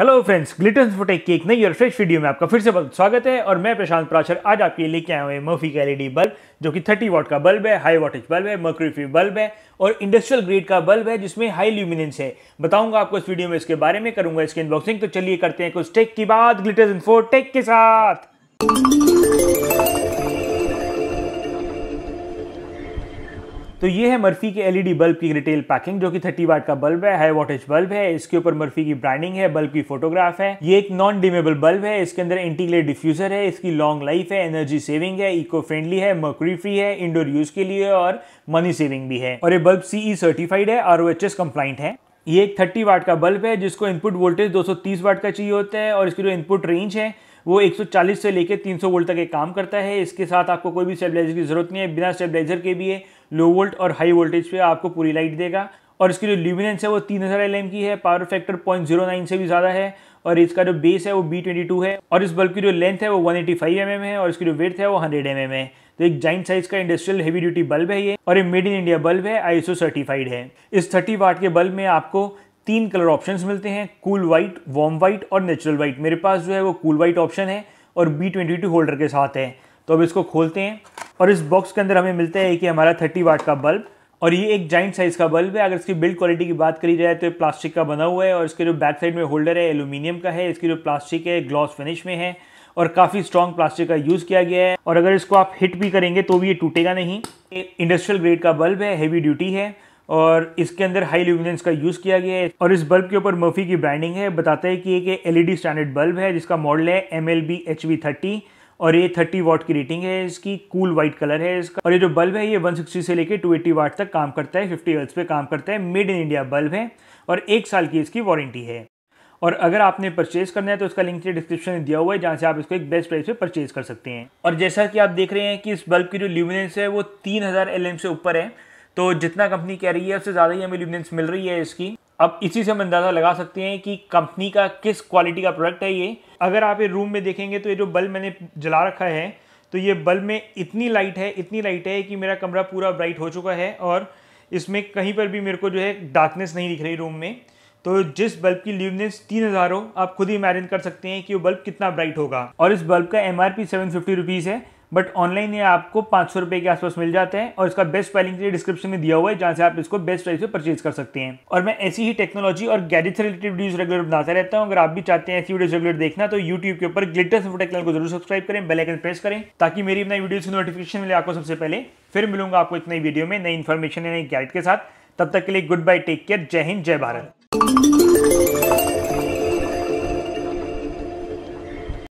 hello friends gluten फोटे की एक नई और फ्रेश वीडियो में आपका फिर से बहुत स्वागत है और मैं प्रशांत प्राचर आज आपके लिए लेके आए हुए मोफी का एलईडी बल्ब e जो कि 30 वॉट का बल्ब है हाई वोटेज बल्ब है मर्क्रीफी बल्ब है और इंडस्ट्रियल ग्रेड का बल्ब है जिसमें हाई ल्यूमिनेंस है बताऊंगा आपको इस वीडियो में इसके बारे में करूंगा इसकी अनबॉक्सिंग तो चलिए करते हैं कुछ टेक की बात ग्लिटन फोटेक के साथ तो ये है मर्फी के एलईडी बल्ब e की रिटेल पैकिंग जो कि 30 वाट का बल्ब है हाई वोल्टेज बल्ब है इसके ऊपर मर्फी की ब्रांडिंग है बल्ब की फोटोग्राफ है ये एक नॉन डिमेबल बल्ब है इसके अंदर इंटीग्रेट डिफ्यूजर है इसकी लॉन्ग लाइफ है एनर्जी सेविंग है इको फ्रेंडली है मर्करी फ्री है इंडोर यूज के लिए और मनी सेविंग भी है और ये बल्ब सीई सर्टिफाइड है आर ओ एच है ये एक 30 वाट का बल्ब है जिसको इनपुट वोल्टेज 230 वाट का चाहिए होता है और इसकी जो इनपुट रेंज है वो 140 से लेकर 300 वोल्ट तक एक काम करता है इसके साथ आपको कोई भी स्टेबलाइजर की ज़रूरत नहीं है बिना स्टेबलाइजर के भी है लो वोल्ट और हाई वोल्टेज पे आपको पूरी लाइट देगा और इसकी जो ल्यूमिनेंस है वो तीन हज़ार एल की है power factor point zero nine से भी ज़्यादा है और इसका जो बेस है वो बी ट्वेंटी टू है और इस बल्ब की जो लेंथ है वो one eighty five M M है और इसकी जो वेथ है वो हंड्रेड एम एम है तो एक जाइंट साइज का इंडस्ट्रियल हैवी ड्यूटी बल्ब है ये और ये मेड इन इंडिया बल्ब है आईएसओ सर्टिफाइड है इस थर्टी वाट के बल्ब में आपको तीन कलर ऑप्शंस मिलते हैं कूल वाइट वॉम वाइट और नेचुरल वाइट मेरे पास जो है वो कूल वाइट ऑप्शन है और बी ट्वेंटी टू होल्डर के साथ है तो अब इसको खोलते हैं और इस बॉक्स के अंदर हमें मिलता है कि हमारा थर्टी वाट का बल्ब और ये एक जाइंट साइज़ का बल्ब है अगर इसकी बिल्ड क्वालिटी की बात करी जाए तो ये प्लास्टिक का बना हुआ है और इसके जो बैक साइड में होल्डर है एल्यूमिनियम का है इसकी जो प्लास्टिक है ग्लॉस फिनिश में है और काफ़ी स्ट्रॉन्ग प्लास्टिक का यूज़ किया गया है और अगर इसको आप हिट भी करेंगे तो भी ये टूटेगा नहीं इंडस्ट्रियल ग्रेड का बल्ब है हेवी ड्यूटी है और इसके अंदर हाई ल्यूमिनेंस का यूज़ किया गया है और इस बल्ब के ऊपर मफी की ब्रांडिंग है बताता है कि एक एलईडी स्टैंडर्ड बल्ब है जिसका मॉडल है M L B H V thirty और ये 30 वाट की रेटिंग है इसकी कूल वाइट कलर है इसका और ये जो बल्ब है ये 160 से लेके 280 वाट तक काम करता है 50 हर्ट्ज पे काम करता है मेड इन इंडिया बल्ब है और एक साल की इसकी वारंटी है और अगर आपने परचेज करना है तो इसका लिंक डिस्क्रिप्शन में दिया हुआ है जहाँ से आप इसको एक बेस्ट प्राइस पे परचेज कर सकते हैं और जैसा कि आप देख रहे हैं कि इस बल्ब की जो ल्यूमिनेंस है वो तीन हज़ार से ऊपर है तो जितना कंपनी कह रही है उससे ज़्यादा ही हमें ल्यूमिनेंस मिल रही है इसकी अब इसी से हम अंदाज़ा लगा सकते हैं कि कंपनी का किस क्वालिटी का प्रोडक्ट है ये अगर आप ये रूम में देखेंगे तो ये जो बल्ब मैंने जला रखा है तो ये बल्ब में इतनी लाइट है इतनी लाइट है कि मेरा कमरा पूरा ब्राइट हो चुका है और इसमें कहीं पर भी मेरे को जो है डार्कनेस नहीं दिख रही रूम में तो जिस बल्ब की ल्यूमिनेंस तीन हज़ार हो आप खुद ही इमेजिन कर सकते हैं कि वो बल्ब कितना ब्राइट होगा और इस बल्ब का M R P seven fifty rupees है बट ऑनलाइन ये आपको पाँच सौ रुपये के आसपास मिल जाते हैं और इसका बेस्ट पैलिंग डिस्क्रिप्शन में दिया हुआ है जहाँ से आप इसको बेस्ट प्राइस पर परचेज कर सकते हैं और मैं ऐसी ही टेक्नोलॉजी और गैजेट से रिलेटेड वीडियोज रेगुलर बनाता रहता हूँ अगर आप भी चाहते हैं ऐसी वीडियो रेगुलर देखना तो यूट्यूब के ऊपर ग्लिटर चैनल को जरूर सब्सक्राइब करें बेलाइकन प्रेस करें ताकि मेरी नई वीडियोज से नोटिफिकेशन मिले आपको सबसे पहले फिर मिलूंगा आपको एक नई वीडियो में नई इन्फॉर्मेशन या नई गैजेट के साथ तब तक के लिए गुड बाय टेक केयर जय हिंद जय भारत